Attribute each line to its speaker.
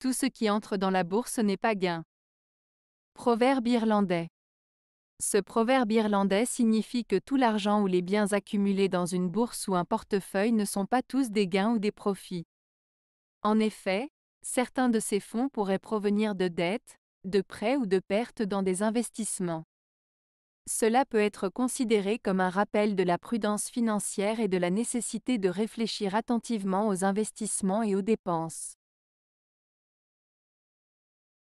Speaker 1: Tout ce qui entre dans la bourse n'est pas gain. Proverbe irlandais. Ce proverbe irlandais signifie que tout l'argent ou les biens accumulés dans une bourse ou un portefeuille ne sont pas tous des gains ou des profits. En effet, certains de ces fonds pourraient provenir de dettes, de prêts ou de pertes dans des investissements. Cela peut être considéré comme un rappel de la prudence financière et de la nécessité de réfléchir attentivement aux investissements et aux dépenses.